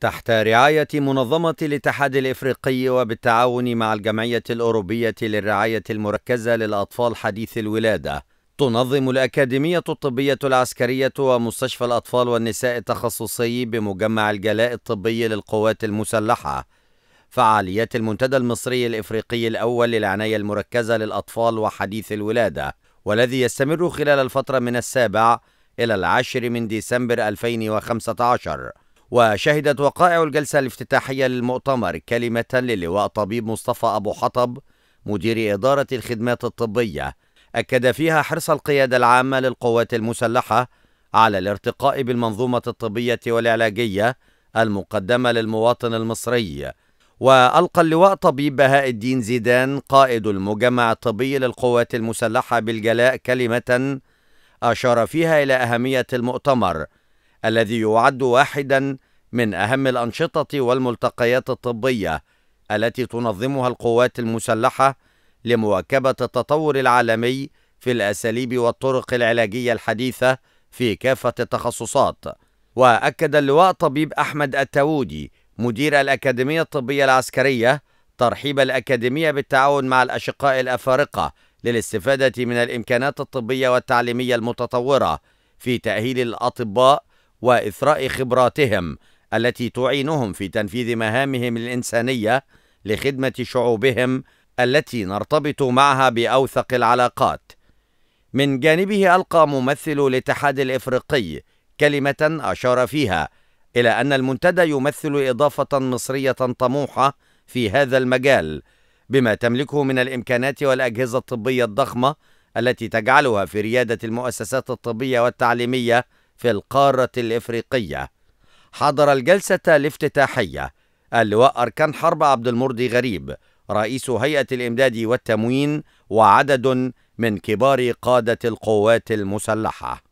تحت رعاية منظمة الاتحاد الإفريقي وبالتعاون مع الجمعية الأوروبية للرعاية المركزة للأطفال حديث الولادة تنظم الأكاديمية الطبية العسكرية ومستشفى الأطفال والنساء التخصصي بمجمع الجلاء الطبي للقوات المسلحة فعاليات المنتدى المصري الإفريقي الأول للعناية المركزة للأطفال وحديث الولادة والذي يستمر خلال الفترة من السابع إلى العاشر من ديسمبر 2015 وشهدت وقائع الجلسة الافتتاحية للمؤتمر كلمة للواء طبيب مصطفى أبو حطب مدير إدارة الخدمات الطبية أكد فيها حرص القيادة العامة للقوات المسلحة على الارتقاء بالمنظومة الطبية والعلاجية المقدمة للمواطن المصري وألقى اللواء طبيب بهاء الدين زيدان قائد المجمع الطبي للقوات المسلحة بالجلاء كلمة أشار فيها إلى أهمية المؤتمر الذي يعد واحدا من أهم الأنشطة والملتقيات الطبية التي تنظمها القوات المسلحة لمواكبة التطور العالمي في الأساليب والطرق العلاجية الحديثة في كافة التخصصات وأكد اللواء طبيب أحمد التاودي مدير الأكاديمية الطبية العسكرية ترحيب الأكاديمية بالتعاون مع الأشقاء الأفارقة للاستفادة من الإمكانات الطبية والتعليمية المتطورة في تأهيل الأطباء واثراء خبراتهم التي تعينهم في تنفيذ مهامهم الانسانيه لخدمه شعوبهم التي نرتبط معها باوثق العلاقات من جانبه القى ممثل الاتحاد الافريقي كلمه اشار فيها الى ان المنتدى يمثل اضافه مصريه طموحه في هذا المجال بما تملكه من الامكانات والاجهزه الطبيه الضخمه التي تجعلها في رياده المؤسسات الطبيه والتعليميه في القارة الإفريقية حضر الجلسة الافتتاحية اللواء أركان حرب عبد المرضي غريب رئيس هيئة الإمداد والتموين وعدد من كبار قادة القوات المسلحة